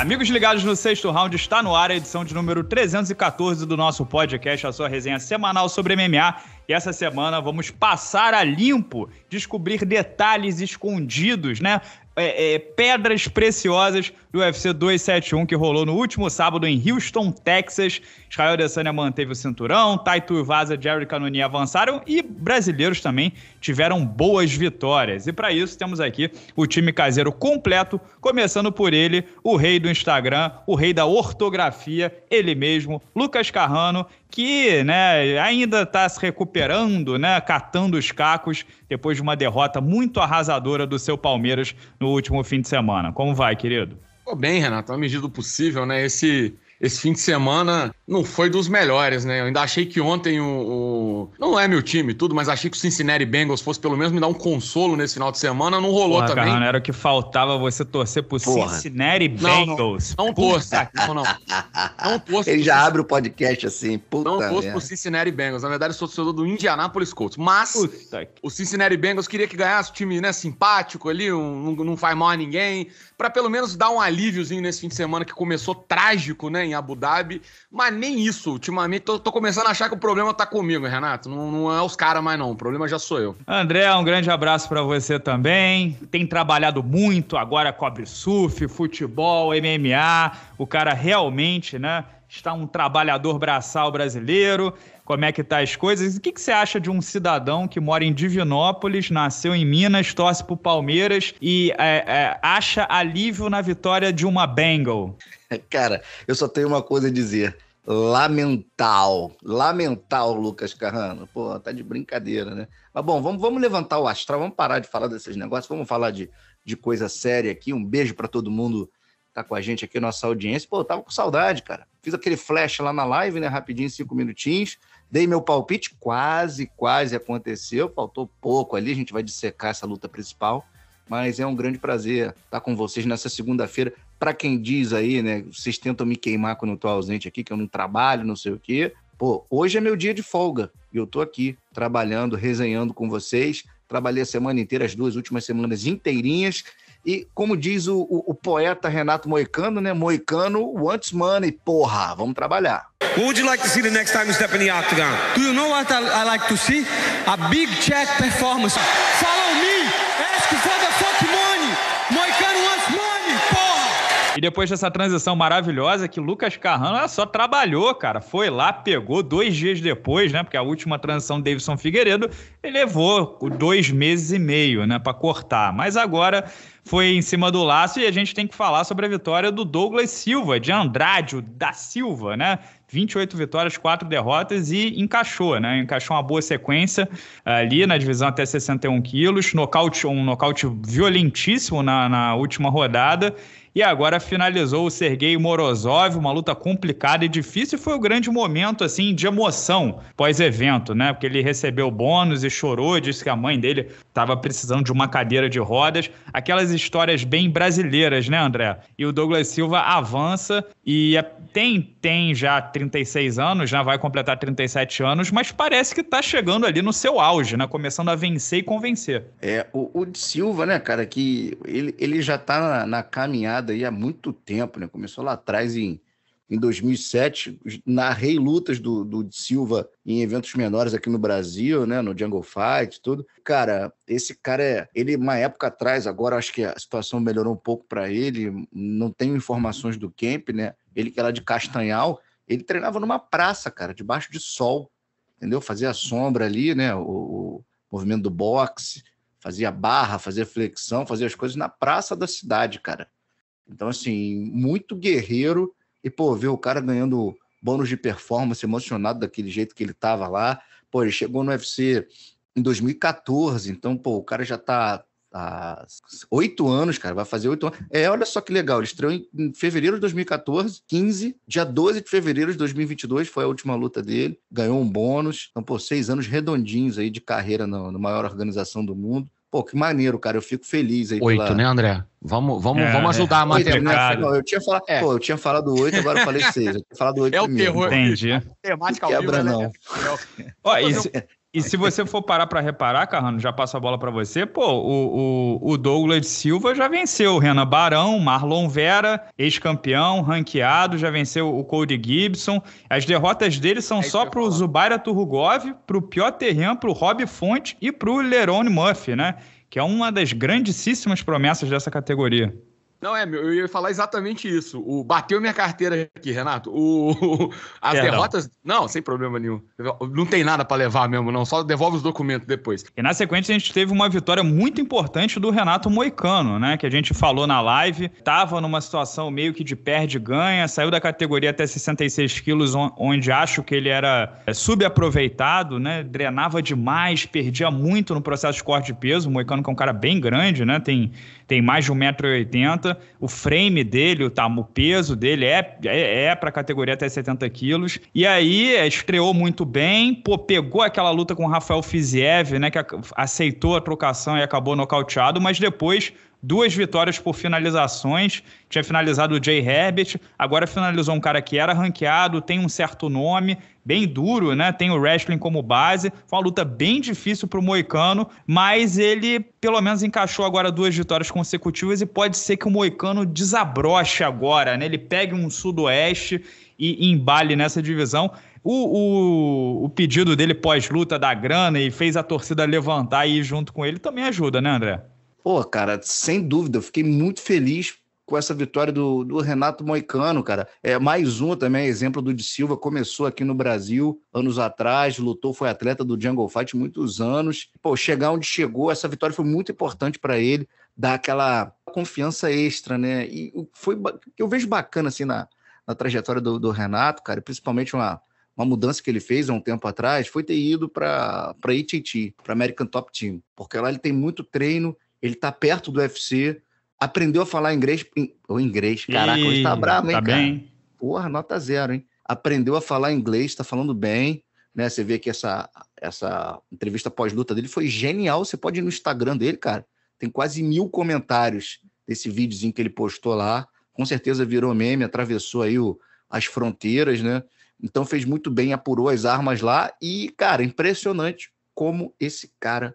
Amigos ligados no sexto round, está no ar a edição de número 314 do nosso podcast, a sua resenha semanal sobre MMA. E essa semana vamos passar a limpo, descobrir detalhes escondidos, né? é, é, pedras preciosas do UFC 271 que rolou no último sábado em Houston, Texas. Israel Adesanya manteve o cinturão, Taitu Vaza e Jerry Canoni avançaram e brasileiros também tiveram boas vitórias. E para isso temos aqui o time caseiro completo, começando por ele, o rei do Instagram, o rei da ortografia, ele mesmo, Lucas Carrano, que né, ainda está se recuperando, né, catando os cacos depois de uma derrota muito arrasadora do seu Palmeiras no último fim de semana. Como vai, querido? Tô bem, Renato, na é medida do possível, né? Esse esse fim de semana não foi dos melhores, né? Eu ainda achei que ontem o, o, Não é meu time tudo, mas achei que o Cincinnati Bengals fosse pelo menos me dar um consolo nesse final de semana. Não rolou Porra, também. era o que faltava você torcer pro Porra. Cincinnati Bengals. Não, não, não torça. não, não. Não Ele já abre o podcast assim. Puta não torço pro Cincinnati Bengals. Na verdade, eu sou torcedor do Indianapolis Colts. Mas puta. o Cincinnati Bengals queria que ganhasse o time né, simpático ali, um, não faz mal a ninguém, para pelo menos dar um alíviozinho nesse fim de semana que começou trágico, né? em Abu Dhabi, mas nem isso. Ultimamente, tô, tô começando a achar que o problema tá comigo, Renato. Não, não é os caras mais, não. O problema já sou eu. André, um grande abraço para você também. Tem trabalhado muito agora, cobre surf, futebol, MMA. O cara realmente, né? Está um trabalhador braçal brasileiro como é que tá as coisas. O que, que você acha de um cidadão que mora em Divinópolis, nasceu em Minas, torce pro Palmeiras e é, é, acha alívio na vitória de uma Bengal? Cara, eu só tenho uma coisa a dizer. Lamental. Lamental, Lucas Carrano. Pô, tá de brincadeira, né? Mas bom, vamos, vamos levantar o astral, vamos parar de falar desses negócios, vamos falar de, de coisa séria aqui. Um beijo para todo mundo que tá com a gente aqui, nossa audiência. Pô, tava com saudade, cara. Fiz aquele flash lá na live, né? Rapidinho, cinco minutinhos. Dei meu palpite, quase, quase aconteceu. Faltou pouco ali, a gente vai dissecar essa luta principal mas é um grande prazer estar com vocês nessa segunda-feira. Para quem diz aí, né, vocês tentam me queimar quando eu tô ausente aqui, que eu não trabalho, não sei o quê. Pô, hoje é meu dia de folga e eu tô aqui trabalhando, resenhando com vocês. Trabalhei a semana inteira, as duas últimas semanas inteirinhas. E como diz o, o, o poeta Renato Moicano, né? Moicano wants money, porra. Vamos trabalhar. What would you like to see the next time you step in the octagon? Do you know what I, I like to see? A big check performance. Follow me! E depois dessa transição maravilhosa que Lucas Carrano só trabalhou, cara. Foi lá, pegou dois dias depois, né? Porque a última transição Davidson Figueiredo ele levou dois meses e meio, né? Para cortar. Mas agora foi em cima do laço e a gente tem que falar sobre a vitória do Douglas Silva, de Andrade, da Silva, né? 28 vitórias, 4 derrotas e encaixou, né? Encaixou uma boa sequência eh, ali na divisão até 61 quilos, nocaute, um nocaute violentíssimo na, na última rodada e agora finalizou o Sergei Morozov, uma luta complicada e difícil. E foi o um grande momento assim de emoção pós-evento, né? Porque ele recebeu bônus e chorou, disse que a mãe dele estava precisando de uma cadeira de rodas. Aquelas histórias bem brasileiras, né, André? E o Douglas Silva avança e é, tem tem já 36 anos, já vai completar 37 anos, mas parece que tá chegando ali no seu auge, né? Começando a vencer e convencer. É, o, o Silva, né, cara, que ele, ele já tá na, na caminhada aí há muito tempo, né? Começou lá atrás em em 2007, narrei lutas do, do Silva em eventos menores aqui no Brasil, né, no Jungle Fight, tudo. Cara, esse cara é, ele uma época atrás, agora acho que a situação melhorou um pouco para ele, não tenho informações do camp, né? Ele que era é de Castanhal, ele treinava numa praça, cara, debaixo de sol, entendeu? Fazia sombra ali, né, o, o movimento do boxe, fazia barra, fazia flexão, fazia as coisas na praça da cidade, cara. Então, assim, muito guerreiro e, pô, ver o cara ganhando bônus de performance, emocionado daquele jeito que ele tava lá. Pô, ele chegou no UFC em 2014, então, pô, o cara já tá há oito anos, cara, vai fazer oito anos. É, olha só que legal, ele estreou em, fevereiro de 2014, 15, dia 12 de fevereiro de 2022 foi a última luta dele, ganhou um bônus, então, pô, seis anos redondinhos aí de carreira na maior organização do mundo. Pô, que maneiro, cara. Eu fico feliz aí. Oito, pela... né, André? Vamos, vamos, é, vamos é. ajudar é. a né, matemática. Não, eu, tinha falado, é. pô, eu tinha falado oito, agora eu falei seis. Eu tinha falado oito. É o primeiro. terror. Entendi. Matemática ao né, quebra, vivo, né? não. Né? Ó, isso, e se você for parar para reparar, Carrano, já passo a bola para você, pô, o, o, o, Douglas Silva já venceu o Renan Barão, Marlon Vera, ex-campeão, ranqueado, já venceu o Cody Gibson. As derrotas dele são é só para o Zubaira Turugov, para o Piotr Terren, para o Rob Fonte e para o Lerone Murphy, né? Que é uma das grandíssimas promessas dessa categoria. Não, é, eu ia falar exatamente isso. O, bateu minha carteira aqui, Renato. O, o as é, derrotas. Não. não. sem problema nenhum. Não tem nada para levar mesmo, não. Só devolve os documentos depois. E na sequência a gente teve uma vitória muito importante do Renato Moicano, né? Que a gente falou na live. Tava numa situação meio que de perde-ganha, saiu da categoria até 66 quilos, onde acho que ele era é, subaproveitado, né? Drenava demais, perdia muito no processo de corte de peso. O Moicano, que é um cara bem grande, né? Tem tem mais de 1,80m, o frame dele, tá, o peso dele é, é, é para a categoria até 70 quilos. E aí é, estreou muito bem, pô, pegou aquela luta com o Rafael Fiziev, né, que aceitou a trocação e acabou nocauteado, mas depois duas vitórias por finalizações. Tinha finalizado o Jay Herbert, agora finalizou um cara que era ranqueado, tem um certo nome, bem duro, né? Tem o wrestling como base. Foi uma luta bem difícil para o Moicano, mas ele pelo menos encaixou agora duas vitórias consecutivas e pode ser que o Moicano desabroche agora, né? Ele pegue um sudoeste e, embale nessa divisão. O, o, o, pedido dele pós-luta da grana e fez a torcida levantar e ir junto com ele também ajuda, né, André? Pô, cara, sem dúvida, eu fiquei muito feliz com essa vitória do, do, Renato Moicano, cara. É mais um também, é exemplo do de Silva, começou aqui no Brasil anos atrás, lutou, foi atleta do Jungle Fight muitos anos. Pô, chegar onde chegou, essa vitória foi muito importante para ele, dar aquela confiança extra, né? E foi eu vejo bacana assim na, na trajetória do, do Renato, cara, principalmente uma uma mudança que ele fez há um tempo atrás foi ter ido para para ATT, para American Top Team, porque lá ele tem muito treino ele tá perto do UFC, aprendeu a falar inglês. O inglês, caraca, hoje tá brabo, hein, tá cara? Bem. Porra, nota zero, hein? Aprendeu a falar inglês, tá falando bem. Né? Você vê que essa, essa entrevista pós-luta dele foi genial. Você pode ir no Instagram dele, cara. Tem quase mil comentários desse videozinho que ele postou lá. Com certeza virou meme, atravessou aí o, as fronteiras, né? Então fez muito bem, apurou as armas lá. E, cara, impressionante como esse cara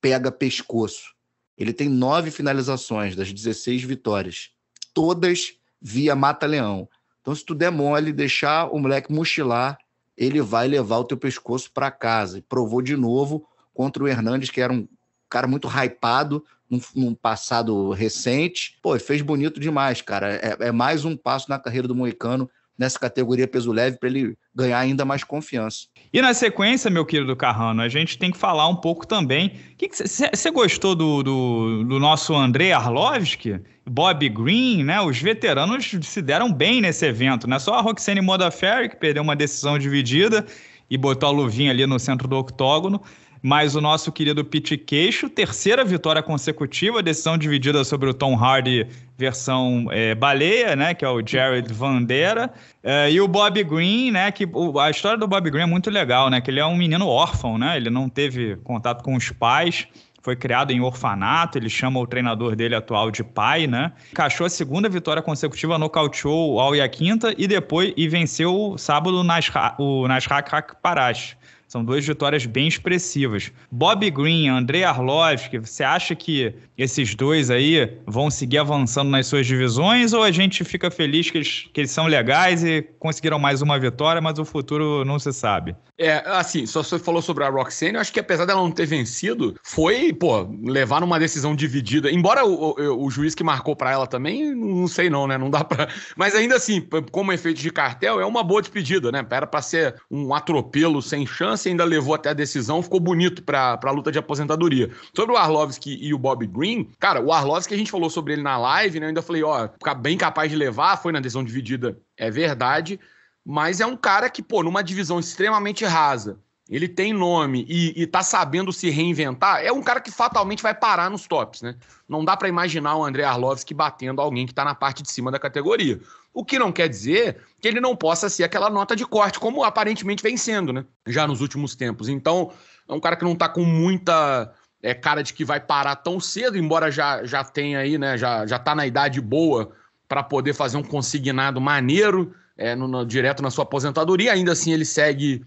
pega pescoço. Ele tem nove finalizações das 16 vitórias, todas via Mata-Leão. Então, se tu der mole, deixar o moleque mochilar, ele vai levar o teu pescoço para casa. E provou de novo contra o Hernandes, que era um cara muito hypado num, num passado recente. Pô, fez bonito demais, cara. É, é mais um passo na carreira do Moicano nessa categoria peso leve para ele ganhar ainda mais confiança. E na sequência, meu querido Carrano, a gente tem que falar um pouco também. Você gostou do, do, do nosso Andrei Arlovski? Bob Green, né? Os veteranos se deram bem nesse evento, né? Só a Roxane Modafferi, que perdeu uma decisão dividida e botou a luvinha ali no centro do octógono mas o nosso querido Pete Queixo, terceira vitória consecutiva, decisão dividida sobre o Tom Hardy versão é, baleia, né, que é o Jared Vandera, é, e o Bob Green, né, que o, a história do Bob Green é muito legal, né, que ele é um menino órfão, né, ele não teve contato com os pais, foi criado em orfanato, ele chama o treinador dele atual de pai, né? Cachou a segunda vitória consecutiva, nocauteou o Al e a quinta e depois e venceu sábado o Nashrak o Nasrat são duas vitórias bem expressivas. Bob Green, André Arlovski, você acha que esses dois aí vão seguir avançando nas suas divisões ou a gente fica feliz que eles, que eles são legais e conseguiram mais uma vitória, mas o futuro não se sabe? É, assim, só você falou sobre a Roxane, eu acho que apesar dela não ter vencido, foi, pô, levar numa decisão dividida. Embora o, o, o juiz que marcou para ela também, não sei não, né? Não dá pra. Mas ainda assim, como efeito de cartel, é uma boa despedida, né? Era pra ser um atropelo sem chance lance ainda levou até a decisão, ficou bonito para a luta de aposentadoria. Sobre o Arlovski e o Bob Green, cara, o Arlovski a gente falou sobre ele na live, né? Eu ainda falei, ó, ficar bem capaz de levar, foi na decisão dividida, é verdade, mas é um cara que, pô, numa divisão extremamente rasa, ele tem nome e, está sabendo se reinventar, é um cara que fatalmente vai parar nos tops, né? Não dá para imaginar o André Arlovski batendo alguém que está na parte de cima da categoria. O que não quer dizer que ele não possa ser aquela nota de corte, como aparentemente vem sendo, né? Já nos últimos tempos. Então, é um cara que não está com muita é, cara de que vai parar tão cedo, embora já, já tenha aí, né? Já, já tá na idade boa para poder fazer um consignado maneiro é, no, no, direto na sua aposentadoria. Ainda assim, ele segue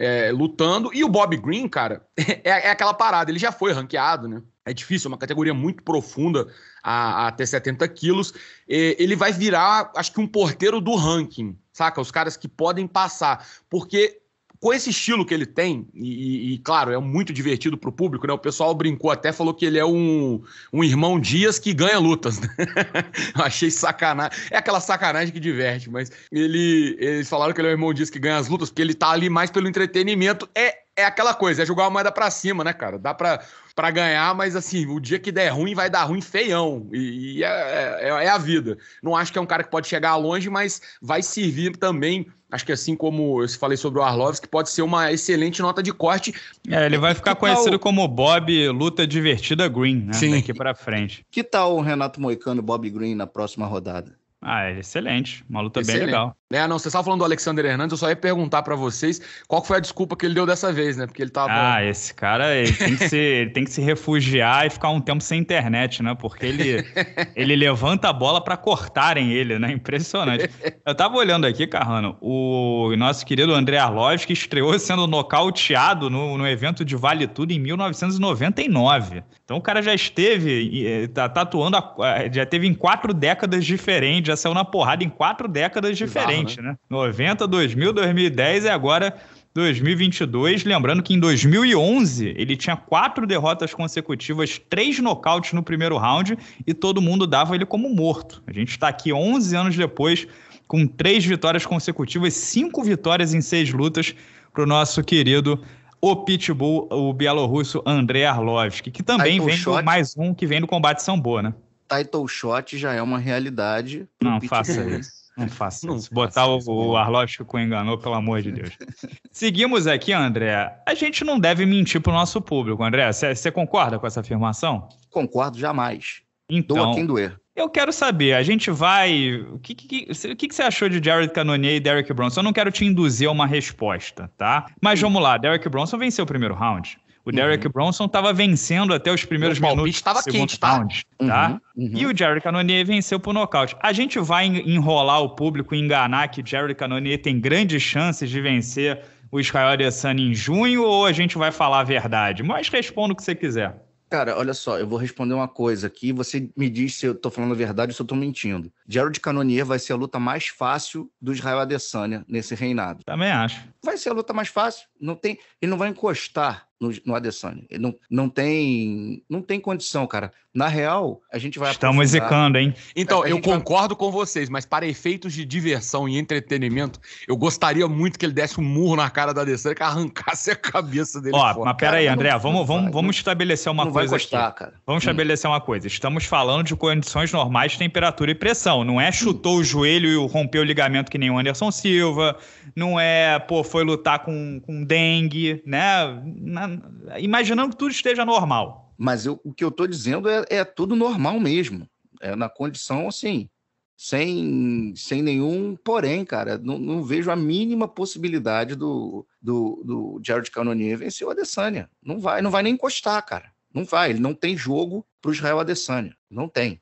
é, lutando. E o Bob Green, cara, é, é, aquela parada, ele já foi ranqueado, né? É difícil, é uma categoria muito profunda a, a até 70 quilos. E, ele vai virar, acho que, um porteiro do ranking, saca? Os caras que podem passar. Porque com esse estilo que ele tem, e, e claro, é muito divertido para o público, né? O pessoal brincou até, falou que ele é um, um irmão Dias que ganha lutas. Né? Achei sacanagem. É aquela sacanagem que diverte, mas ele, eles falaram que ele é o irmão Dias que ganha as lutas, porque ele tá ali mais pelo entretenimento. É é aquela coisa, é jogar a moeda para cima, né, cara? Dá para para ganhar, mas assim, o dia que der ruim, vai dar ruim feião. E, e é, é, é, é, a vida. Não acho que é um cara que pode chegar longe, mas vai servir também. Acho que assim como eu falei sobre o Arlovski, pode ser uma excelente nota de corte. É, ele vai ficar que conhecido tal... como Bob Luta Divertida Green, né? Sim. Daqui para frente. Que tal o Renato Moicano e Bob Green na próxima rodada? Ah, excelente. Uma luta excelente. bem legal. É, não, você estava falando do Alexander Hernandes, eu só ia perguntar para vocês qual foi a desculpa que ele deu dessa vez, né? Porque ele tava. Ah, esse cara ele tem, que se, ele tem que se refugiar e ficar um tempo sem internet, né? Porque ele, ele levanta a bola para cortarem ele, né? Impressionante. Eu tava olhando aqui, Carrano, o nosso querido André Arloz, que estreou sendo nocauteado no, no evento de Vale Tudo em 1999. Então o cara já esteve tá tatuando, tá já teve em quatro décadas diferentes, já saiu na porrada em quatro décadas diferentes né? né? 90, 2000, 2010 e agora 2022. Lembrando que em 2011 ele tinha quatro derrotas consecutivas, três nocautes no primeiro round e todo mundo dava ele como morto. A gente está aqui 11 anos depois com três vitórias consecutivas, cinco vitórias em seis lutas para o nosso querido o Pitbull, o bielorrusso Andrei Arlovski, que também Title vem shot, mais um que vem do combate Sambo, né? Title shot já é uma realidade. Não, faça isso. Não faça não, isso. Botar faça o, o Arlóstico com enganou, pelo amor de Deus. Seguimos aqui, André. A gente não deve mentir para o nosso público, André. Você concorda com essa afirmação? Concordo jamais. Então, Doa quem doer. Eu quero saber, a gente vai. O que, que, que, que você achou de Jared Cannonier e Derek Bronson? Eu não quero te induzir a uma resposta, tá? Mas Sim. vamos lá, Derek Bronson venceu o primeiro round. O Derek uhum. Bronson estava vencendo até os primeiros o minutos. estava quente, tá? Round, tá? Uhum, uhum. E o Jerry Cannonier venceu por nocaute. A gente vai enrolar o público e enganar que Jerry Cannonier tem grandes chances de vencer o Israel Adesanya em junho ou a gente vai falar a verdade? Mas responda o que você quiser. Cara, olha só, eu vou responder uma coisa aqui. Você me diz se eu tô falando a verdade ou se eu tô mentindo. Jared Cannonier vai ser a luta mais fácil do Israel Adesanya nesse reinado. Também acho vai ser a luta mais fácil. Não tem, ele não vai encostar no, no Adesanya. Ele não, não tem não tem condição, cara. Na real, a gente vai Estamos execando, hein? Então, eu concordo vai... com vocês, mas para efeitos de diversão e entretenimento, eu gostaria muito que ele desse um murro na cara da Adesanya que arrancasse a cabeça dele. Ó, fora. mas aí André, vamos, vamos, vamos estabelecer uma não coisa vai gostar, aqui. Cara. Vamos hum. estabelecer uma coisa. Estamos falando de condições normais de temperatura e pressão. Não é chutou hum. o joelho e rompeu o ligamento que nem o Anderson Silva. Não é, pô, foi lutar com, com dengue, né? Na, imaginando que tudo esteja normal. Mas eu, o que eu estou dizendo é, é tudo normal mesmo. É na condição assim, sem, sem nenhum porém, cara. Não, não, vejo a mínima possibilidade do, do, do Jared Cannonier vencer o Adesanya. Não vai, não vai nem encostar, cara. Não vai. Ele não tem jogo para o Israel Adesanya. Não tem.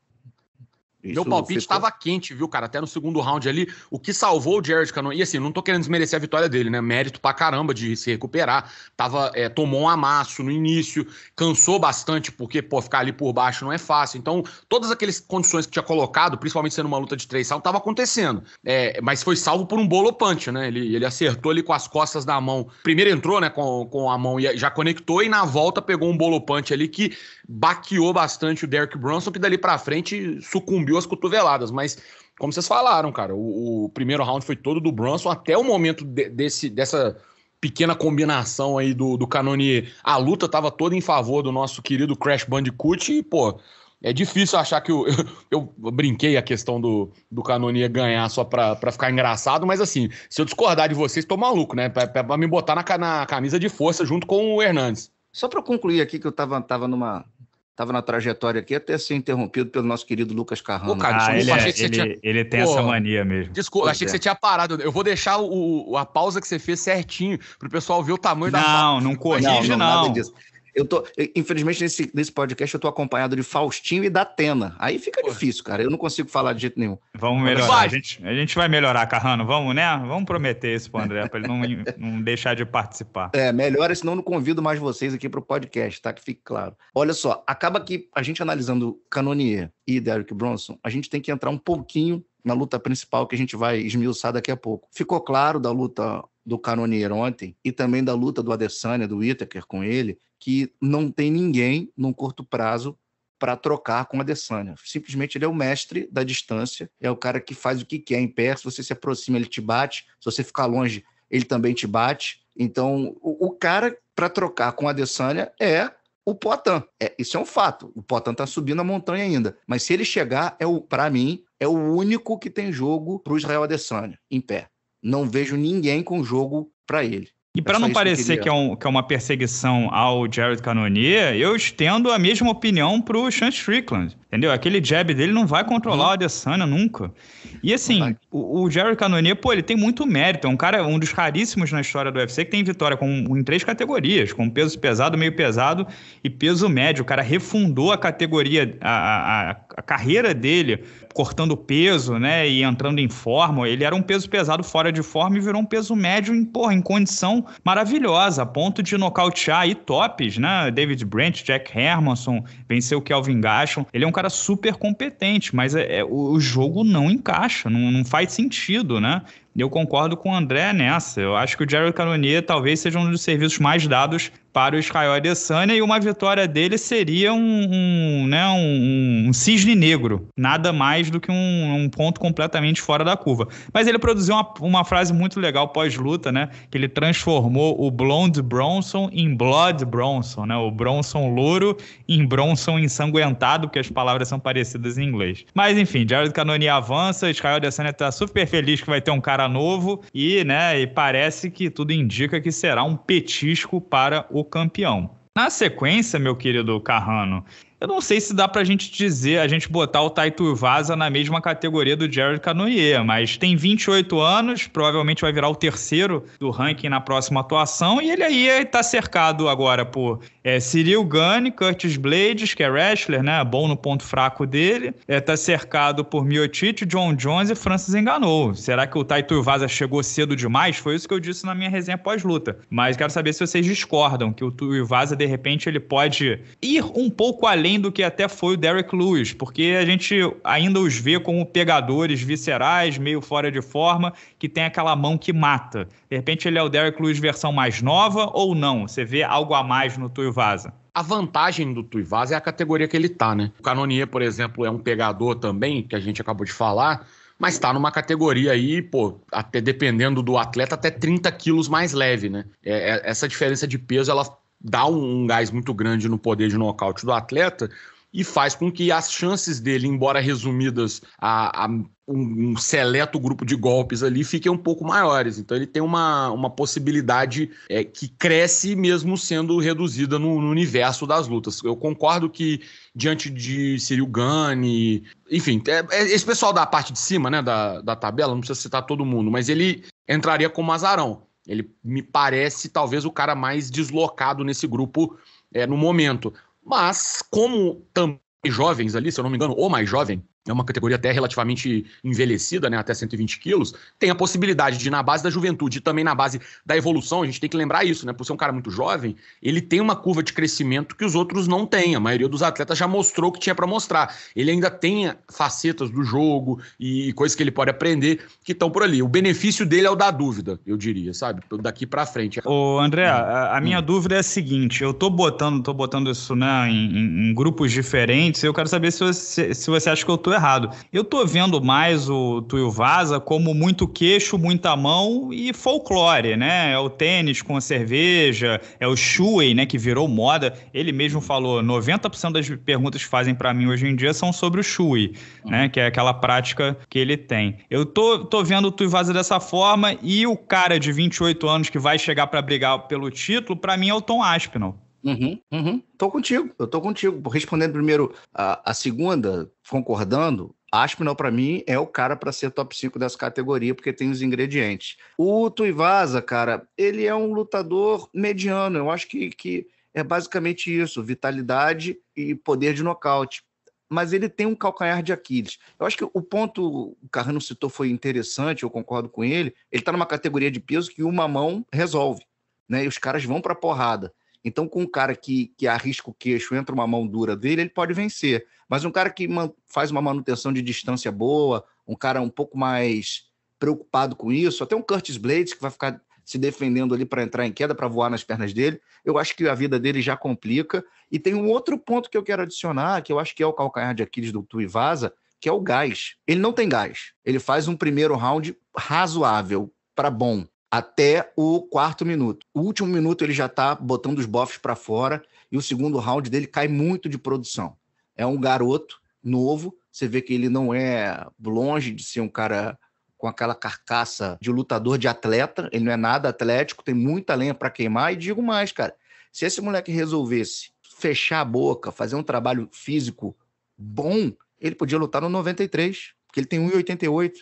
Isso Meu palpite estava ficou... quente, viu, cara? Até no segundo round ali, o que salvou o Jared Cannonier, e assim, não tô querendo desmerecer a vitória dele, né? Mérito pra caramba de se recuperar. Tava, é, tomou um amasso no início, cansou bastante, porque, pô, ficar ali por baixo não é fácil. Então, todas aquelas condições que tinha colocado, principalmente sendo uma luta de três rounds, tava acontecendo. É, mas foi salvo por um bolo punch, né? Ele, ele acertou ali com as costas da mão. Primeiro entrou, né, com, com a mão e já conectou, e na volta pegou um bolo punch ali que baqueou bastante o Derek Bronson, que dali pra frente sucumbiu subiu as cotoveladas, mas como vocês falaram, cara, o, o primeiro round foi todo do Bronson até o momento de, desse, dessa pequena combinação aí do, do Canonier. A luta estava toda em favor do nosso querido Crash Bandicoot e, pô, é difícil achar que eu, eu, eu, brinquei a questão do, do Canonia ganhar só pra, pra ficar engraçado, mas assim, se eu discordar de vocês, tô maluco, né? Pra, pra me botar na, na camisa de força junto com o Hernandes. Só pra concluir aqui que eu tava, tava numa, estava na trajetória aqui até ser interrompido pelo nosso querido Lucas Carrano. Pô, cara, ah, ele, é, ele, tinha... ele, tem Pô, essa mania mesmo. Desculpa, pois achei é. que você tinha parado. Eu vou deixar o, a pausa que você fez certinho para o pessoal ver o tamanho não, da Não, não corrige, não. não, não. Eu tô, infelizmente, nesse, nesse podcast eu tô acompanhado de Faustinho e da Atena. Aí fica Porra. difícil, cara. Eu não consigo falar de jeito nenhum. Vamos melhorar. A gente, a gente vai melhorar, Carrano. Vamos, né? Vamos prometer isso pro André, pra ele não, não deixar de participar. É, melhora, senão eu não convido mais vocês aqui pro podcast, tá? Que fique claro. Olha só, acaba que a gente analisando Canonier e Derrick Bronson, a gente tem que entrar um pouquinho na luta principal que a gente vai esmiuçar daqui a pouco. Ficou claro da luta do Canonier ontem e também da luta do Adesanya, do Itaker com ele, que não tem ninguém num curto prazo para trocar com o Adesanya. Simplesmente ele é o mestre da distância, é o cara que faz o que quer em pé, se você se aproxima ele te bate, se você ficar longe ele também te bate. Então, o, o cara para trocar com o Adesanya é o Poitin. É, isso é um fato. O Poitin está subindo a montanha ainda, mas se ele chegar, é o para mim é o único que tem jogo para o Israel Adesanya em pé não vejo ninguém com jogo para ele. E é para não parecer que, que, é um, que, é uma perseguição ao Jared Cannonier, eu estendo a mesma opinião para o Sean Strickland. Entendeu? Aquele jab dele não vai controlar uhum. o Adesanya nunca. E assim, o, o Jerry Cannonier, pô, ele tem muito mérito. É um cara, um dos raríssimos na história do UFC que tem vitória com, em três categorias, com peso pesado, meio pesado e peso médio. O cara refundou a categoria, a, a, a carreira dele, cortando peso, né, e entrando em forma. Ele era um peso pesado fora de forma e virou um peso médio em, porra, em condição maravilhosa, a ponto de nocautear aí tops, né? David Brent, Jack Hermanson, venceu o Kelvin Gaston. Ele é um cara super competente, mas é, é o jogo não encaixa, não, não faz sentido, né? Eu concordo com o André nessa. Eu acho que o Jared Cannonier talvez seja um dos serviços mais dados para o Israel Adesanya e uma vitória dele seria um, um né, um, um, cisne negro, nada mais do que um, um, ponto completamente fora da curva. Mas ele produziu uma, uma frase muito legal pós-luta, né? Que ele transformou o Blonde Bronson em Blood Bronson, né? O Bronson louro em Bronson ensanguentado, porque as palavras são parecidas em inglês. Mas enfim, Jared Cannonier avança, Israel Adesanya está super feliz que vai ter um cara novo e, né, e parece que tudo indica que será um petisco para o campeão. Na sequência, meu querido Carrano, eu não sei se dá pra gente dizer, a gente botar o Taito Vaza na mesma categoria do Jared Canoyer, mas tem 28 anos, provavelmente vai virar o terceiro do ranking na próxima atuação, e ele aí tá cercado agora por é, Cyril Gane, Curtis Blades, que é wrestler, né? Bom no ponto fraco dele. É, tá cercado por Miotite, John Jones e Francis Enganou. Será que o Taito Vaza chegou cedo demais? Foi isso que eu disse na minha resenha pós-luta. Mas quero saber se vocês discordam que o Tuivasa, de repente, ele pode ir um pouco além além do que até foi o Derek Lewis, porque a gente ainda os vê como pegadores viscerais, meio fora de forma, que tem aquela mão que mata. De repente ele é o Derek Lewis versão mais nova ou não? Você vê algo a mais no Vaza? A vantagem do Vaza é a categoria que ele tá, né? O Canonier, por exemplo, é um pegador também, que a gente acabou de falar, mas está numa categoria aí, pô, até dependendo do atleta, até 30 quilos mais leve, né? É, é, essa diferença de peso, ela dá um, um gás muito grande no poder de nocaute do atleta e faz com que as chances dele, embora resumidas a, a um, um, seleto grupo de golpes ali, fiquem um pouco maiores. Então ele tem uma, uma possibilidade é, que cresce mesmo sendo reduzida no, no, universo das lutas. Eu concordo que diante de Ciril Gane, enfim, é, é, esse pessoal da parte de cima né, da, da tabela, não precisa citar todo mundo, mas ele entraria como azarão. Ele me parece talvez o cara mais deslocado nesse grupo é, no momento. Mas, como também jovens ali, se eu não me engano, ou mais jovem, é uma categoria até relativamente envelhecida, né, até 120 quilos, tem a possibilidade de, na base da juventude e também na base da evolução, a gente tem que lembrar isso, né? Por ser um cara muito jovem, ele tem uma curva de crescimento que os outros não têm. A maioria dos atletas já mostrou o que tinha para mostrar. Ele ainda tem facetas do jogo e coisas que ele pode aprender que estão por ali. O benefício dele é o da dúvida, eu diria, sabe? Daqui para frente. Ô, André, hum. a, a, minha hum. dúvida é a seguinte: eu tô botando, tô botando isso né, em, em, grupos diferentes, e eu quero saber se você, se você acha que eu tô errado. Eu tô vendo mais o Tuyo Vaza como muito queixo, muita mão e folclore, né? É o tênis com a cerveja, é o Shuey, né, que virou moda. Ele mesmo falou, 90% das perguntas que fazem para mim hoje em dia são sobre o Shuey, né? uhum. né, que é aquela prática que ele tem. Eu tô, tô vendo o Tuyo Vaza dessa forma e o cara de 28 anos que vai chegar para brigar pelo título, para mim é o Tom Aspinall. Uhum, uhum. Tô contigo, eu tô contigo. Respondendo primeiro a, a segunda, concordando, Aspinall, para mim, é o cara para ser top 5 dessa categoria, porque tem os ingredientes. O Tuivasa, cara, ele é um lutador mediano. Eu acho que, que é basicamente isso: vitalidade e poder de nocaute. Mas ele tem um calcanhar de Aquiles. Eu acho que o ponto que o Carrano citou foi interessante, eu concordo com ele. Ele está numa categoria de peso que uma mão resolve. Né? E os caras vão para porrada. Então, com um cara que, que arrisca o queixo, entra uma mão dura dele, ele pode vencer. Mas um cara que faz uma manutenção de distância boa, um cara um pouco mais preocupado com isso, até um Curtis Blades que vai ficar se defendendo ali para entrar em queda, para voar nas pernas dele, eu acho que a vida dele já complica. E tem um outro ponto que eu quero adicionar, que eu acho que é o calcanhar de Aquiles do Tuivasa, que é o gás. Ele não tem gás. Ele faz um primeiro round razoável para bom até o quarto minuto. O último minuto ele já está botando os bofs para fora e o segundo round dele cai muito de produção. É um garoto novo, você vê que ele não é longe de ser um cara com aquela carcaça de lutador de atleta, ele não é nada atlético, tem muita lenha para queimar e digo mais, cara, se esse moleque resolvesse fechar a boca, fazer um trabalho físico bom, ele podia lutar no 93, porque ele tem 1,88.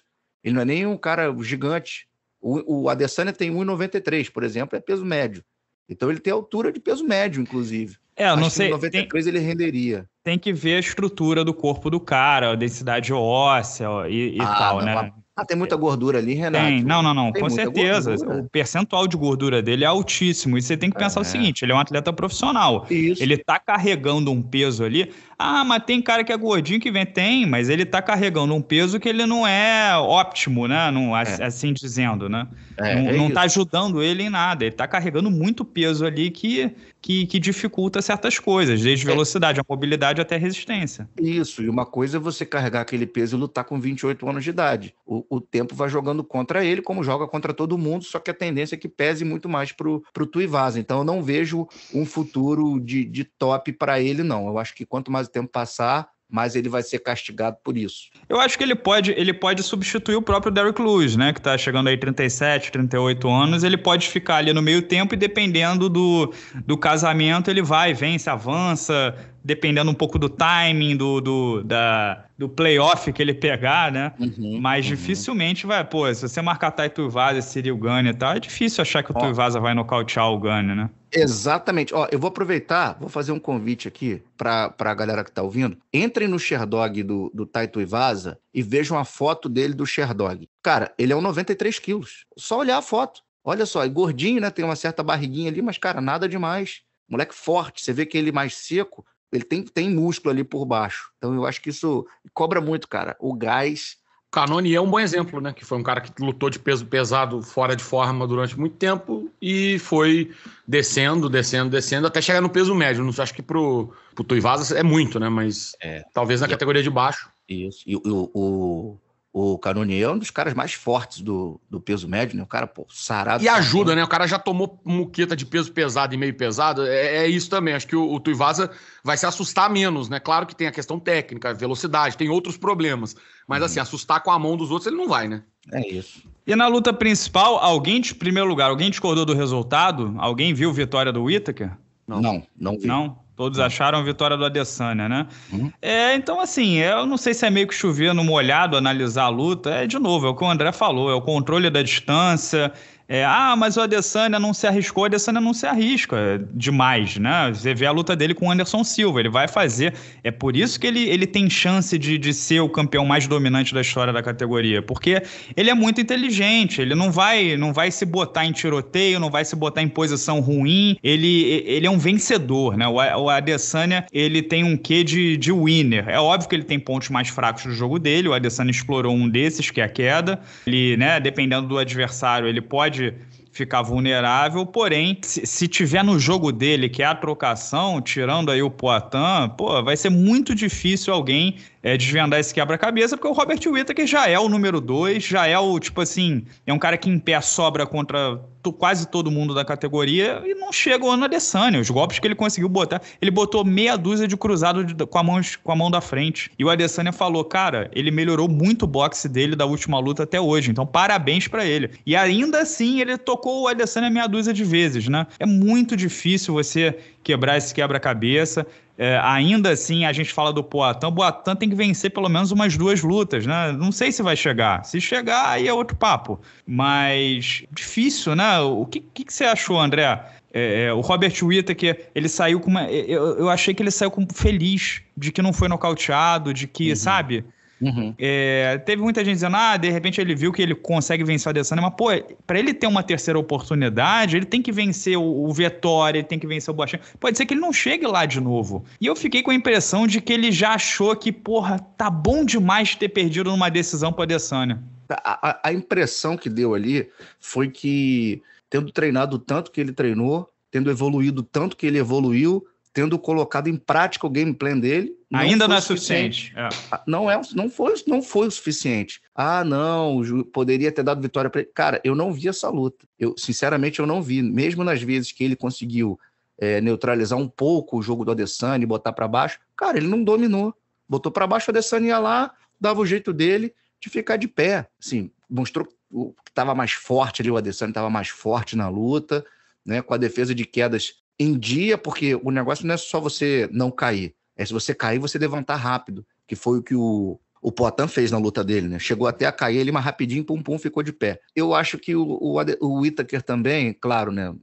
Ele não é nem um cara gigante. O, o Adesanya tem 1,93, por exemplo, é peso médio. Então ele tem altura de peso médio, inclusive. É, eu não sei. 93 tem, ele renderia. Tem que ver a estrutura do corpo do cara, a densidade óssea e, e ah, tal, não, né? Ah, tem muita gordura ali, Renato. Tem, não, não, não, tem com certeza. Gordura. O percentual de gordura dele é altíssimo. E você tem que pensar é. o seguinte: ele é um atleta profissional. Isso. Ele tá carregando um peso ali. Ah, mas tem cara que é gordinho que vem. Tem, mas ele tá carregando um peso que ele não é óptimo, né? Não, é. Assim dizendo, né? É, não, é não tá ajudando ele em nada. Ele tá carregando muito peso ali que que, que dificulta certas coisas, desde é. velocidade, é. a mobilidade até a resistência. Isso, e uma coisa é você carregar aquele peso e lutar com 28 anos de idade. O, o tempo vai jogando contra ele, como joga contra todo mundo, só que a tendência é que pese muito mais pro, pro Tuivasa. Então eu não vejo um futuro de, de top para ele, não. Eu acho que quanto mais o tempo passar, mas ele vai ser castigado por isso. Eu acho que ele pode, ele pode substituir o próprio Derrick Lewis, né, que está chegando aí 37, 38 anos, ele pode ficar ali no meio tempo e dependendo do, do casamento ele vai, vence, avança, dependendo um pouco do timing, do, do, da, do playoff que ele pegar, né? Uhum, Mas uhum. dificilmente vai, pô, se você marcar Taito Vaza, o Gane e tal, é difícil achar que o Tuivasa vai nocautear o Gane, né? Exatamente. Ó, eu vou aproveitar, vou fazer um convite aqui para a galera que tá ouvindo. Entrem no Sherdog do, do Taito Ivasa e vejam a foto dele do Sherdog. Cara, ele é um 93 quilos. Só olhar a foto. Olha só, é gordinho, né? Tem uma certa barriguinha ali, mas, cara, nada demais. Moleque forte. Você vê que ele mais seco, ele tem, tem músculo ali por baixo. Então eu acho que isso cobra muito, cara. O gás. Canoni é um bom exemplo, né? Que foi um cara que lutou de peso pesado fora de forma durante muito tempo e foi descendo, descendo, descendo, até chegar no peso médio. Não acho que pro, pro Tuivasa é muito, né? Mas é, talvez na e, é categoria de baixo. Isso. E o, o, o Canonier é um dos caras mais fortes do, do peso médio, né? O cara, pô, sarado. E ajuda, né? O cara já tomou muqueta de peso pesado e meio pesado. É, é isso também. Acho que o, o Tuivasa vai se assustar menos, né? Claro que tem a questão técnica, velocidade, tem outros problemas. Mas uhum. assim, assustar com a mão dos outros ele não vai, né? É isso. E na luta principal, alguém, de primeiro lugar, alguém discordou do resultado? Alguém viu vitória do Whittaker? Não, não, não vi. Não? Todos hum. acharam a vitória do Adesanya, né? Uhum. É, então, assim, eu não sei se é meio que chover no molhado analisar a luta. É, de novo, é o que o André falou, é o controle da distância, é, ah, mas o Adesanya não se arriscou, o Adesanya não se arrisca demais, né? Você vê a luta dele com o Anderson Silva, ele vai fazer. É por isso que ele, ele tem chance de, de ser o campeão mais dominante da história da categoria, porque ele é muito inteligente, ele não vai não vai se botar em tiroteio, não vai se botar em posição ruim, ele, ele é um vencedor, né? O, o Adesanya, ele tem um quê de, de winner. É óbvio que ele tem pontos mais fracos do jogo dele, o Adesanya explorou um desses, que é a queda. Ele, né, dependendo do adversário, ele pode pode ficar vulnerável, porém, se, se, tiver no jogo dele, que é a trocação, tirando aí o Poitin, pô, vai ser muito difícil alguém é, desvendar esse quebra-cabeça, porque o Robert Whittaker já é o número dois, já é o, tipo assim, é um cara que em pé sobra contra quase todo mundo da categoria e não chega o ano Adesanya. Os golpes que ele conseguiu botar, ele botou meia dúzia de cruzado de, com, a mão, com a mão da frente. E o Adesanya falou, cara, ele melhorou muito o boxe dele da última luta até hoje, então parabéns para ele. E ainda assim, ele tocou o Adesanya meia dúzia de vezes, né? É muito difícil você quebrar esse quebra-cabeça. É, ainda assim, a gente fala do Poatan. Poatan tem que vencer pelo menos umas duas lutas, né? Não sei se vai chegar. Se chegar, aí é outro papo. Mas difícil, né? O que, que, que você achou, André? É, é, o Robert Whittaker, ele saiu com uma. Eu, eu achei que ele saiu com, feliz de que não foi nocauteado, de que, uhum. sabe? Uhum. É, teve muita gente dizendo, ah, de repente ele viu que ele consegue vencer o Adesanya, mas, pô, pra ele ter uma terceira oportunidade, ele tem que vencer o, o Vettori, ele tem que vencer o Boachinha. Pode ser que ele não chegue lá de novo. E eu fiquei com a impressão de que ele já achou que, porra, tá bom demais ter perdido numa decisão pro Adesanya. Tá, a, a, a impressão que deu ali foi que, tendo treinado tanto que ele treinou, tendo evoluído tanto que ele evoluiu, tendo colocado em prática o game plan dele. Não Ainda não é suficiente. suficiente. É. Ah, não, é, não, foi, não foi o suficiente. Ah, não, poderia ter dado vitória para ele. Cara, eu não vi essa luta. Eu, sinceramente, eu não vi. Mesmo nas vezes que ele conseguiu é, neutralizar um pouco o jogo do Adesanya e botar para baixo, cara, ele não dominou. Botou para baixo, o Adesanya ia lá, dava o jeito dele de ficar de pé. Assim, mostrou que estava mais forte ali, o Adesanya estava mais forte na luta, né, com a defesa de quedas em dia, porque o negócio não é só você não cair, é se você cair, você levantar rápido, que foi o que o, o Poitin fez na luta dele, né? Chegou até a cair ele, mas rapidinho, pum, pum, ficou de pé. Eu acho que o, o, o também, claro, né?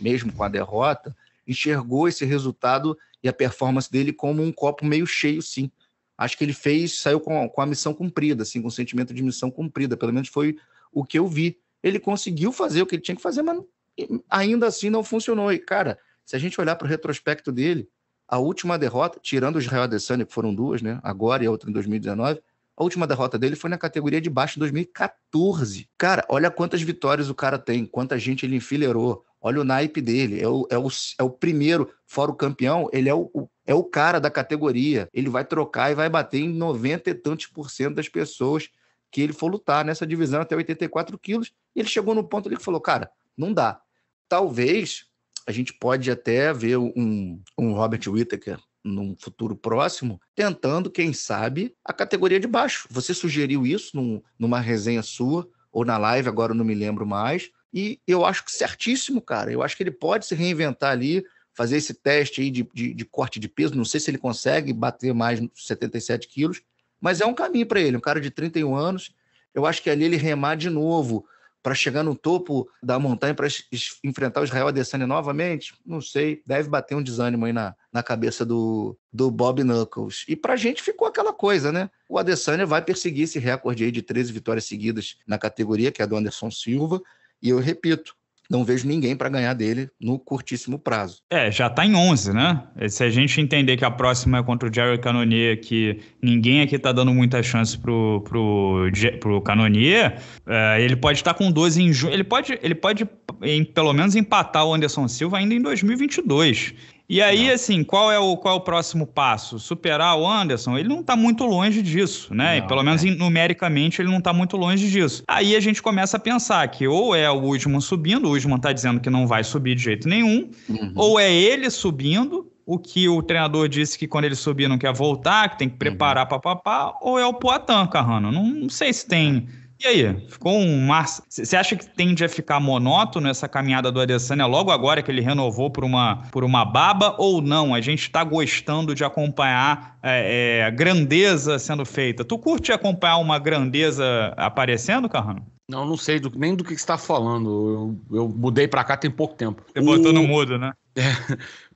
Mesmo com a derrota, enxergou esse resultado e a performance dele como um copo meio cheio, sim. Acho que ele fez, saiu com, com a missão cumprida, assim, com o sentimento de missão cumprida, pelo menos foi o que eu vi. Ele conseguiu fazer o que ele tinha que fazer, mas ainda assim não funcionou. E, cara, se a gente olhar para o retrospecto dele, a última derrota, tirando o Israel Adesanya, que foram duas, né? Agora e a outra em 2019, a última derrota dele foi na categoria de baixo 2014. Cara, olha quantas vitórias o cara tem, quanta gente ele enfileirou. Olha o naipe dele. É o, é o, é o primeiro, fora o campeão, ele é o, o, é o cara da categoria. Ele vai trocar e vai bater em 90 e tantos por cento das pessoas que ele for lutar nessa divisão até 84 quilos. E ele chegou no ponto ali que falou: cara, não dá. Talvez a gente pode até ver um, um Robert Whittaker num futuro próximo, tentando, quem sabe, a categoria de baixo. Você sugeriu isso num, numa resenha sua ou na live, agora eu não me lembro mais. E eu acho que certíssimo, cara. Eu acho que ele pode se reinventar ali, fazer esse teste aí de, de, de corte de peso. Não sei se ele consegue bater mais 77 quilos, mas é um caminho para ele. Um cara de 31 anos, eu acho que ali ele remar de novo para chegar no topo da montanha para enfrentar o Israel Adesanya novamente? Não sei, deve bater um desânimo aí na, na cabeça do, do Bob Knuckles. E para a gente ficou aquela coisa, né? O Adesanya vai perseguir esse recorde aí de 13 vitórias seguidas na categoria, que é do Anderson Silva, e eu repito, não vejo ninguém para ganhar dele no curtíssimo prazo. É, já está em 11, né? É, se a gente entender que a próxima é contra o Jerry Cannonier, que ninguém aqui está dando muita chance pro, pro, pro Cannonier, é, ele pode estar tá com 12 em junho, ele pode, ele pode em, pelo menos empatar o Anderson Silva ainda em 2022. E aí, não. assim, qual é, o, qual é o próximo passo? Superar o Anderson? Ele não está muito longe disso, né? Não, pelo menos é. numericamente ele não está muito longe disso. Aí a gente começa a pensar que ou é o Usman subindo, o Usman está dizendo que não vai subir de jeito nenhum, uhum. ou é ele subindo, o que o treinador disse que quando ele subir não quer voltar, que tem que uhum. preparar uhum. papapá, ou é o Poitin, Carrano? Não, não sei se tem... É. E aí, ficou um mar. Você acha que tende a ficar monótono essa caminhada do Adesanya logo agora que ele renovou por uma, por uma baba ou não? A gente está gostando de acompanhar é, é, grandeza sendo feita. Tu curte acompanhar uma grandeza aparecendo, Carrano? Não, não sei do, nem do que está falando. Eu, eu mudei para cá tem pouco tempo. Você o... botou no mudo, né?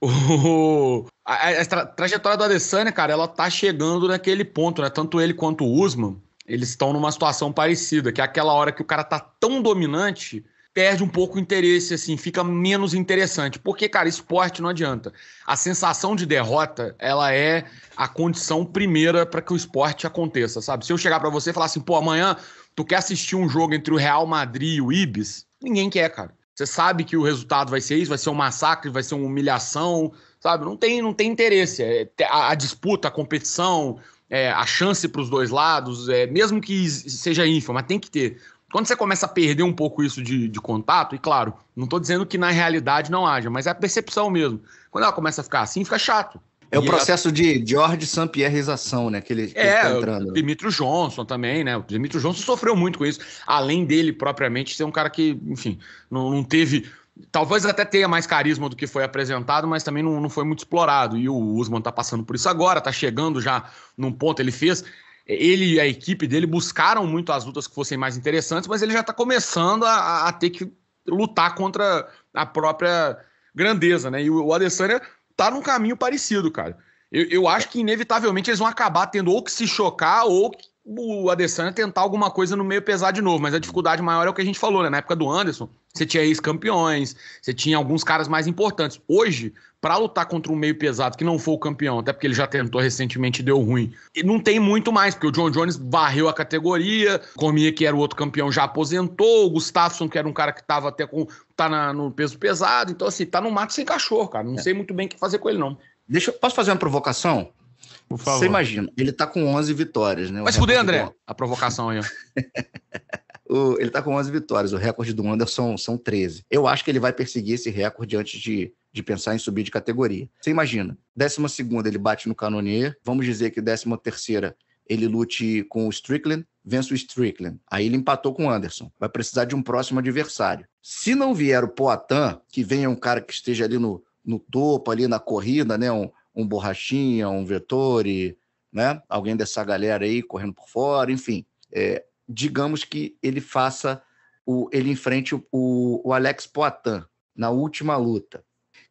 É, o, a, a trajetória do Adesanya, cara, ela tá chegando naquele ponto, né? Tanto ele quanto o Usman eles estão numa situação parecida, que é aquela hora que o cara tá tão dominante, perde um pouco o interesse, assim, fica menos interessante. Porque, cara, esporte não adianta. A sensação de derrota, ela é a condição primeira para que o esporte aconteça, sabe? Se eu chegar para você e falar assim, pô, amanhã tu quer assistir um jogo entre o Real Madrid e o Ibis, ninguém quer, cara. Você sabe que o resultado vai ser isso, vai ser um massacre, vai ser uma humilhação, sabe? Não tem, não tem interesse. É, a, a disputa, a competição, é, a chance para os dois lados, é, mesmo que seja ínfima, mas tem que ter. Quando você começa a perder um pouco isso de, de contato, e claro, não estou dizendo que na realidade não haja, mas é a percepção mesmo. Quando ela começa a ficar assim, fica chato. É o processo ela... de George Sampierreização, né? Que ele, que é, ele tá é, entrando. O Dimitro Johnson também, né? O Dimitro Johnson sofreu muito com isso. Além dele, propriamente, ser um cara que, enfim, não, não teve talvez até tenha mais carisma do que foi apresentado, mas também não, não foi muito explorado. E o Usman tá passando por isso agora, tá chegando já num ponto. Ele fez. Ele e a equipe dele buscaram muito as lutas que fossem mais interessantes, mas ele já tá começando a, a ter que lutar contra a própria grandeza, né? E o Adesanya tá num caminho parecido, cara. Eu, eu acho que inevitavelmente eles vão acabar tendo ou que se chocar ou que o Adesanya tentar alguma coisa no meio pesado de novo, mas a dificuldade maior é o que a gente falou, né? Na época do Anderson, você tinha ex-campeões, você tinha alguns caras mais importantes. Hoje, para lutar contra um meio pesado que não for o campeão, até porque ele já tentou recentemente e deu ruim, e não tem muito mais, porque o John Jones varreu a categoria, Cormier, que era o outro campeão, já aposentou, o Gustafsson, que era um cara que estava até com. tá na, no peso pesado, então assim, tá no mato sem cachorro, cara. Não é. sei muito bem o que fazer com ele, não. Deixa, posso fazer uma provocação? Você imagina, ele tá com 11 vitórias, né? O Mas fuder, André, do... a provocação aí. o... ele tá com 11 vitórias, o recorde do Anderson são 13. Eu acho que ele vai perseguir esse recorde antes de, de pensar em subir de categoria. Você imagina, 12 ele bate no Canonier, vamos dizer que 13 terceira ele lute com o Strickland, vence o Strickland. Aí ele empatou com o Anderson. Vai precisar de um próximo adversário. Se não vier o Poatan, que venha um cara que esteja ali no, no topo, ali na corrida, né? Um, um Borrachinha, um Vettori, né? alguém dessa galera aí correndo por fora, enfim. É, digamos que ele faça, o, ele enfrente o, o, Alex Poitin na última luta.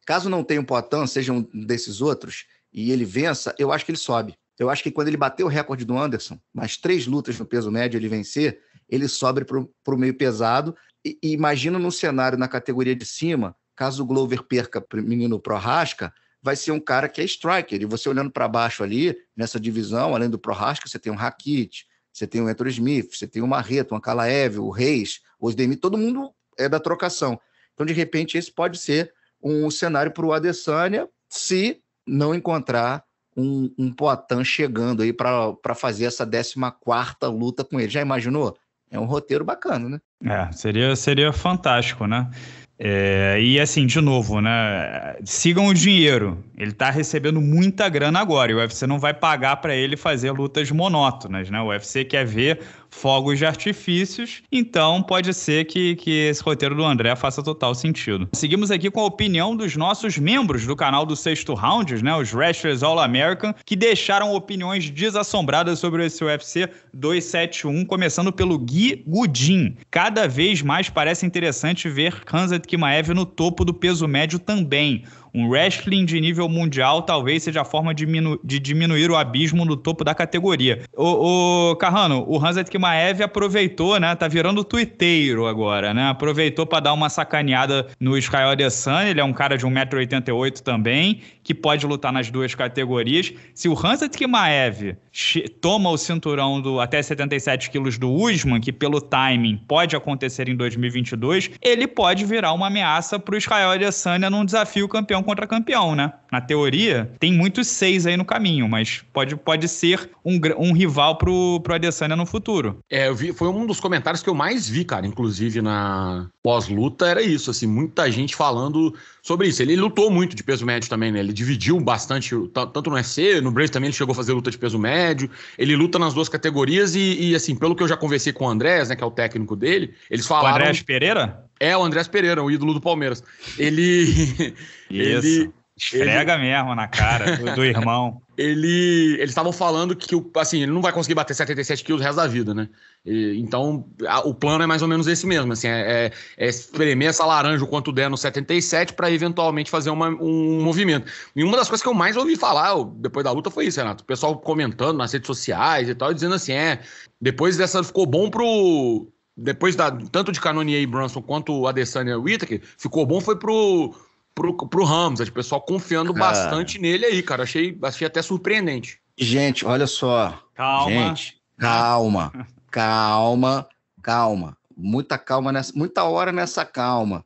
Caso não tenha um Poitin, seja um desses outros, e ele vença, eu acho que ele sobe. Eu acho que quando ele bater o recorde do Anderson, mais três lutas no peso médio ele vencer, ele sobe para o meio pesado. E, e imagina no cenário na categoria de cima, caso o Glover perca o menino Prorasca, vai ser um cara que é striker. E você olhando para baixo ali, nessa divisão, além do Prohaska, você tem um Rakit, você tem o Anthony Smith, você tem o Marreto, o Akalaev, o Reis, o Osdemir, todo mundo é da trocação. Então, de repente, esse pode ser um cenário para o Adesanya se não encontrar um, um Poitin chegando aí para fazer essa 14 luta com ele. Já imaginou? É um roteiro bacana, né? É, seria, seria fantástico, né? É, e assim, de novo, né? Sigam o dinheiro. Ele tá recebendo muita grana agora. E o UFC não vai pagar para ele fazer lutas monótonas, né? O UFC quer ver fogos de artifícios. Então, pode ser que, que esse roteiro do André faça total sentido. Seguimos aqui com a opinião dos nossos membros do canal do Sexto Round, né? Os Wrestlers All American, que deixaram opiniões desassombradas sobre esse UFC 271, começando pelo Gui Gudin. Cada vez mais parece interessante ver Kansas Kimaev no topo do peso médio também. Um wrestling de nível mundial talvez seja a forma de, diminu de diminuir o abismo no topo da categoria. O, o Carrano, o Hanset Kimaev aproveitou, né? Tá virando tuiteiro agora, né? Aproveitou para dar uma sacaneada no Israel Adesanya. Ele é um cara de 1,88m também, que pode lutar nas duas categorias. Se o Hanset Kimaev toma o cinturão do até 77 quilos do Usman, que pelo timing pode acontecer em 2022, ele pode virar uma ameaça para o Israel Adesanya num desafio campeão campeão contra campeão, né? Na teoria, tem muitos seis aí no caminho, mas pode, pode ser um, um rival pro, pro Adesanya no futuro. É, vi, foi um dos comentários que eu mais vi, cara, inclusive na, pós-luta era isso, assim, muita gente falando sobre isso. Ele lutou muito de peso médio também, né? Ele dividiu bastante, tanto no UFC, no Brace também ele chegou a fazer luta de peso médio. Ele luta nas duas categorias e, e assim, pelo que eu já conversei com o Andrés, né, que é o técnico dele, eles falaram... O Andrés Pereira? É, o Andrés Pereira, o ídolo do Palmeiras. Ele... ele Esfrega ele... mesmo na cara do, do irmão. ele, eles estavam falando que assim, ele não vai conseguir bater 77 quilos o resto da vida, né? E, então, a, o plano é mais ou menos esse mesmo, assim, é, é, é espremer essa laranja o quanto der no 77 para eventualmente fazer uma, um movimento. E uma das coisas que eu mais ouvi falar depois da luta foi isso, Renato. O pessoal comentando nas redes sociais e tal, dizendo assim, é, depois dessa ficou bom pro... Depois da, tanto de Canonier e Brunson quanto a Adesanya e Whittaker, ficou bom foi pro pro, pro Ramos. O pessoal confiando cara. bastante nele aí, cara. Achei, achei até surpreendente. Gente, olha só. Calma. Gente, calma. calma, calma. Muita calma nessa, muita hora nessa calma.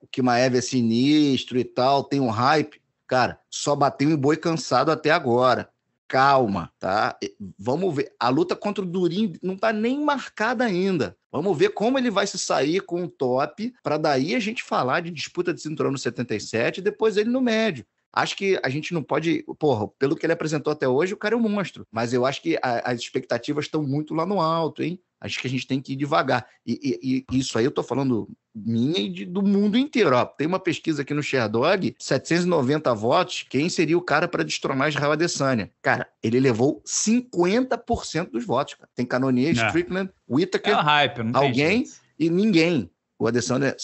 O que Maev é sinistro e tal, tem um hype. Cara, só bateu em boi cansado até agora calma, tá? Vamos ver. A luta contra o Durin não está nem marcada ainda. Vamos ver como ele vai se sair com o top, para daí a gente falar de disputa de cinturão no 77 e depois ele no médio. Acho que a gente não pode. Porra, pelo que ele apresentou até hoje, o cara é um monstro. Mas eu acho que a, as expectativas estão muito lá no alto, hein? Acho que a gente tem que ir devagar. E, e, e isso aí eu tô falando minha e de, do mundo inteiro. Ó, tem uma pesquisa aqui no Sherdog, 790 votos, quem seria o cara para destronar Israel Adesanya? Cara, ele levou 50% dos votos. Cara. Tem Canonier, é. Strickland, Whitaker. é hype, alguém e ninguém o Adesanya né,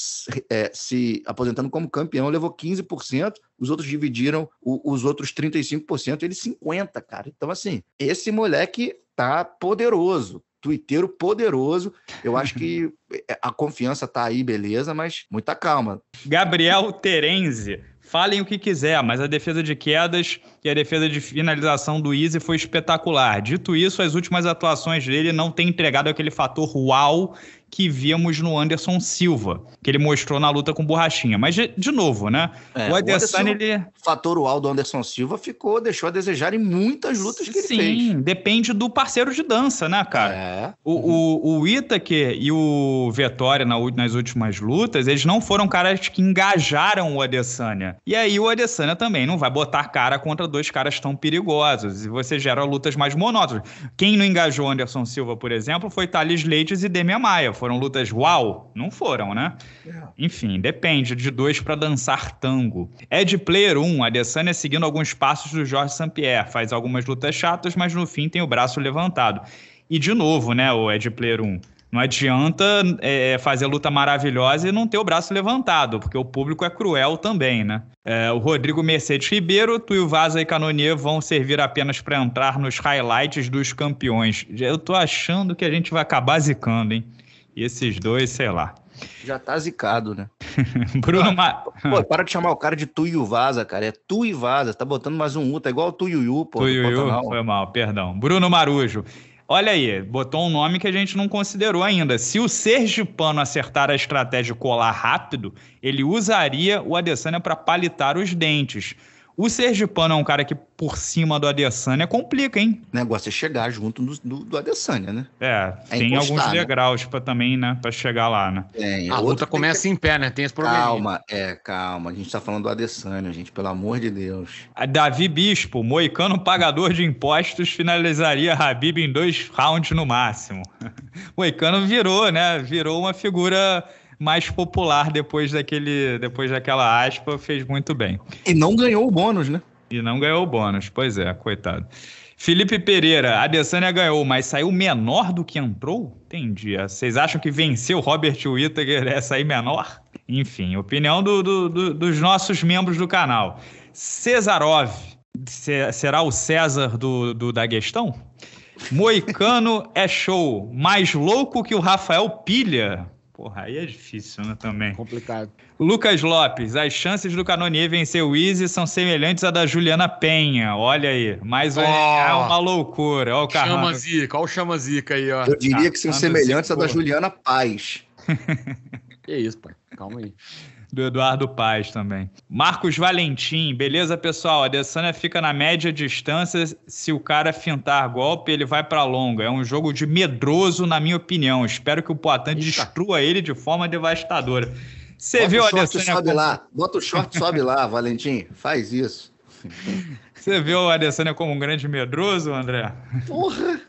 é, se aposentando como campeão levou 15%, os outros dividiram o, os outros 35%, ele 50%, cara. Então, assim, esse moleque tá poderoso, tuiteiro poderoso. Eu acho que é, a confiança tá aí, beleza, mas muita calma. Gabriel Terenzi, falem o que quiser, mas a defesa de quedas que a defesa de finalização do Easy foi espetacular. Dito isso, as últimas atuações dele não têm entregado aquele fator uau que víamos no Anderson Silva, que ele mostrou na luta com Borrachinha. Mas, de, de novo, né? É, o Anderson, o ele... fator uau do Anderson Silva ficou, deixou a desejar em muitas lutas que Sim, ele fez. Sim, depende do parceiro de dança, né, cara? É. O, o, o Itaque e o Vettori na, nas últimas lutas, eles não foram caras que engajaram o Adesanya. E aí o Adesanya também não vai botar cara contra dois caras tão perigosos e você gera lutas mais monótonas. Quem não engajou Anderson Silva, por exemplo, foi Thales Leites e Demi Maia. Foram lutas uau? Não foram, né? É. Enfim, depende de dois para dançar tango. Ed Player 1, Adesanya seguindo alguns passos do Jorge Sampier. Faz algumas lutas chatas, mas no fim tem o braço levantado. E de novo, né, o Ed Player 1. Não adianta é, é, fazer luta maravilhosa e não ter o braço levantado, porque o público é cruel também, né? É, o Rodrigo Mercedes Ribeiro, o Vaza e Canonier vão servir apenas para entrar nos highlights dos campeões. Eu tô achando que a gente vai acabar zicando, hein? E esses dois, sei lá. Já tá zicado, né? Bruno ah, Pô, para de chamar o cara de Tu e o Vaza, cara. É Tu e Vaza. Tá botando mais um U, tá igual o Tu e o Yu, pô. Tu e o Yu, foi mal, perdão. Bruno Marujo. Olha aí, botou um nome que a gente não considerou ainda. Se o Sergipano acertar a estratégia colar rápido, ele usaria o Adesanya para palitar os dentes. O Sergipano é um cara que, por cima do Adesanya, complica, hein? O negócio é chegar junto do, do, do Adesanya, né? É, é tem alguns né? degraus pra, também, né? Pra chegar lá, né? É, a luta começa que... em pé, né? Tem esse problema. Calma, é, calma. A gente tá falando do Adesanya, gente, pelo amor de Deus. A Davi Bispo, moicano pagador de impostos, finalizaria Habib em dois rounds no máximo. moicano virou, né? Virou uma figura mais popular depois, daquele, depois daquela aspa, fez muito bem. E não ganhou o bônus, né? E não ganhou o bônus, pois é, coitado. Felipe Pereira, a Adesanya ganhou, mas saiu menor do que entrou? Entendi. Vocês acham que venceu Robert Whittaker é sair menor? Enfim, opinião do, do, do, dos nossos membros do canal. Cesarov, será o César do, do da questão? Moicano é show, mais louco que o Rafael Pilha. Porra, aí é difícil, né, também. Complicado. Lucas Lopes, as chances do Canonier vencer o Easy são semelhantes à da Juliana Penha. Olha aí. Mas oh. é uma loucura. Olha o Carrasco. Chama zica, olha o chama zica aí, ó. Eu diria que são semelhantes à da Juliana Paz. que isso, pai. Calma aí do Eduardo Paz também. Marcos Valentim, beleza, pessoal? A Adesanya fica na média distância. Se o cara fintar golpe, ele vai pra longa. É um jogo de medroso, na minha opinião. Espero que o Poitin destrua ele de forma devastadora. Você Bota viu o short, Adesanya... sobe lá. Bota o short, sobe lá, Valentim. Faz isso. Você viu o Adesanya como um grande medroso, André? Porra!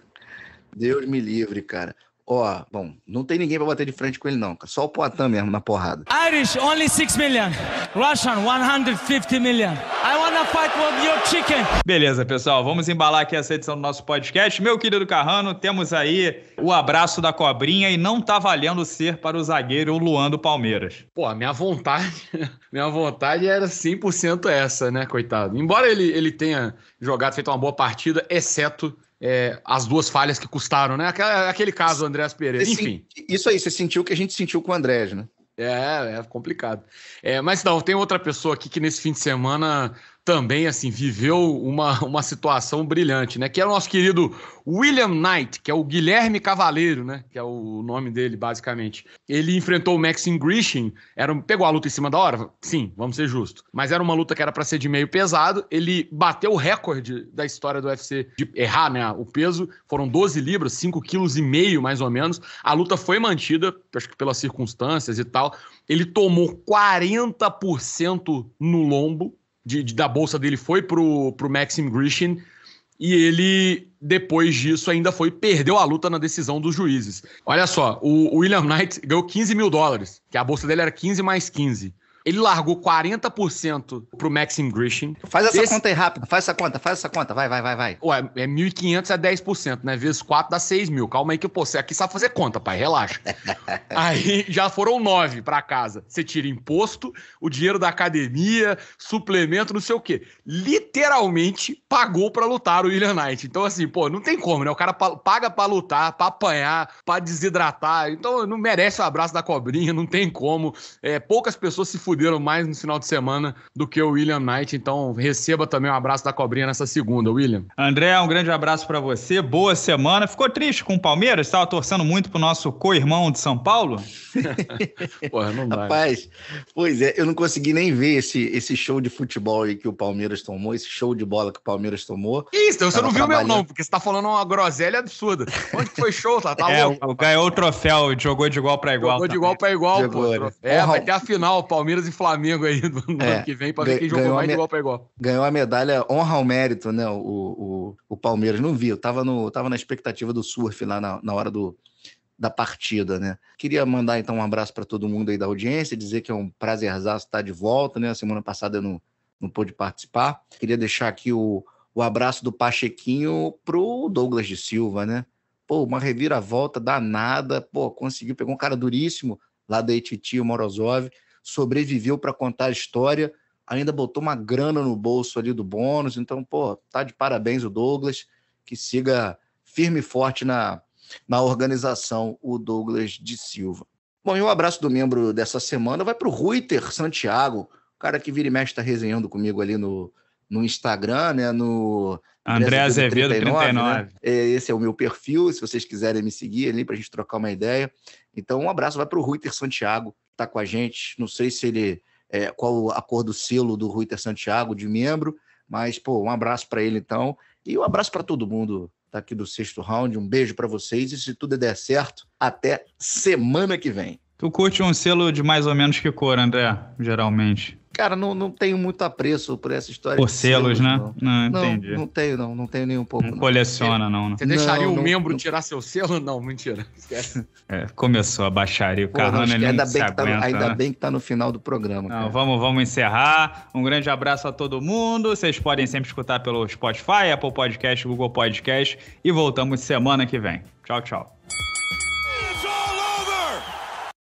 Deus me livre, cara. Ó, bom, não tem ninguém pra bater de frente com ele, não. Só o Poitin mesmo na porrada. Irish, only 6 million. Russian, 150 million. I wanna fight with your chicken. Beleza, pessoal, vamos embalar aqui essa edição do nosso podcast. Meu querido Carrano, temos aí o abraço da cobrinha e não tá valendo ser para o zagueiro Luan do Palmeiras. Pô, a minha vontade, minha vontade era 100% essa, né, coitado? Embora ele, ele tenha jogado, feito uma boa partida, exceto é, as duas falhas que custaram, né? Aquela, aquele caso do Andréas Pereira. Enfim. Sim, isso aí, você sentiu o que a gente sentiu com o André, né? É, é complicado. É, mas não, tem outra pessoa aqui que nesse fim de semana também assim viveu uma, uma situação brilhante, né? Que é o nosso querido William Knight, que é o Guilherme Cavaleiro, né? Que é o nome dele, basicamente. Ele enfrentou o Maxim Grishin, era, pegou a luta em cima da hora? Sim, vamos ser justos. Mas era uma luta que era para ser de meio pesado. Ele bateu o recorde da história do UFC de errar, né? O peso foram 12 libras, 5,5 quilos e meio, mais ou menos. A luta foi mantida, acho que pelas circunstâncias e tal. Ele tomou 40% no lombo, de, de, da bolsa dele foi pro, pro Maxim Grishin e ele, depois disso, ainda foi perdeu a luta na decisão dos juízes. Olha só, o, o William Knight ganhou 15 mil dólares, que a bolsa dele era 15 mais 15. Ele largou 40% pro Maxim Grishin. Faz essa Esse... conta aí rápido, faz essa conta, faz essa conta, vai, vai, vai, vai. Ué, é 1.500 a 10%, né? Vezes 4 dá 6 mil. Calma aí que você aqui sabe fazer conta, pai, relaxa. aí já foram 9 para casa. Você tira imposto, o dinheiro da academia, suplemento, não sei o quê. Literalmente pagou para lutar o William Knight. Então, assim, pô, não tem como, né? O cara paga para lutar, para apanhar, para desidratar. Então, não merece o abraço da cobrinha, não tem como. É, poucas pessoas se fuderam mais no final de semana do que o William Knight. Então, receba também um abraço da cobrinha nessa segunda, William. André, um grande abraço para você. Boa semana. Ficou triste com o Palmeiras? Estava torcendo muito pro nosso co-irmão de São Paulo? Porra, não dá. Rapaz, pois é, eu não consegui nem ver esse, esse show de futebol aí que o Palmeiras tomou, esse show de bola que o Palmeiras tomou. Isso, então, você não viu meu não, porque você tá falando uma groselha absurda. Onde foi show, tá? tá é, louco, ganhou o troféu, jogou de igual para igual. Jogou de tá igual para igual, jogou, pô. Né? É, vai ter a final, o Palmeiras Palmeiras e Flamengo aí no é, ano que vem para ver quem jogou mais de igual para igual. Ganhou a medalha honra ao mérito, né? O, o, o Palmeiras. Não vi, eu tava, no, tava na expectativa do surf lá na, na hora do, da partida, né? Queria mandar então um abraço para todo mundo aí da audiência, dizer que é um prazerzaço estar tá de volta, né? A semana passada eu não, não pude participar. Queria deixar aqui o, o abraço do Pachequinho pro Douglas de Silva, né? Pô, uma reviravolta danada, pô, conseguiu, pegou um cara duríssimo lá da Ititi, o Morozov, sobreviveu para contar a história, ainda botou uma grana no bolso ali do bônus. Então, pô, tá de parabéns o Douglas, que siga firme e forte na, na organização, o Douglas de Silva. Bom, e um abraço do membro dessa semana vai para o Ruiter Santiago, cara que vira e mexe está resenhando comigo ali no, no Instagram, né? No André Azevedo 39. 39. Né? É, esse é o meu perfil, se vocês quiserem me seguir ali para a gente trocar uma ideia. Então, um abraço vai para o Ruiter Santiago, está com a gente. Não sei se ele é, qual a cor do selo do Ruiter Santiago de membro, mas pô, um abraço para ele então e um abraço para todo mundo tá aqui do sexto round. Um beijo para vocês e se tudo der certo, até semana que vem. Tu curte um selo de mais ou menos que cor, André? Geralmente. Cara, não, não tenho muito apreço por essa história. Por selos, né? Não. Não, entendi. Não tenho, não. Não tenho nenhum pouco. Não, não. coleciona, não. Né? Você deixaria o um membro tirar seu selo? Não, mentira. Esquece. É, começou a baixaria. O Pô, Carrano ele ainda, bem tá aguenta, tá, né? bem que tá no final do programa. Não, vamos, vamos encerrar. Um grande abraço a todo mundo. Vocês podem sempre escutar pelo Spotify, Apple Podcast, Google Podcast. E voltamos semana que vem. Tchau, tchau.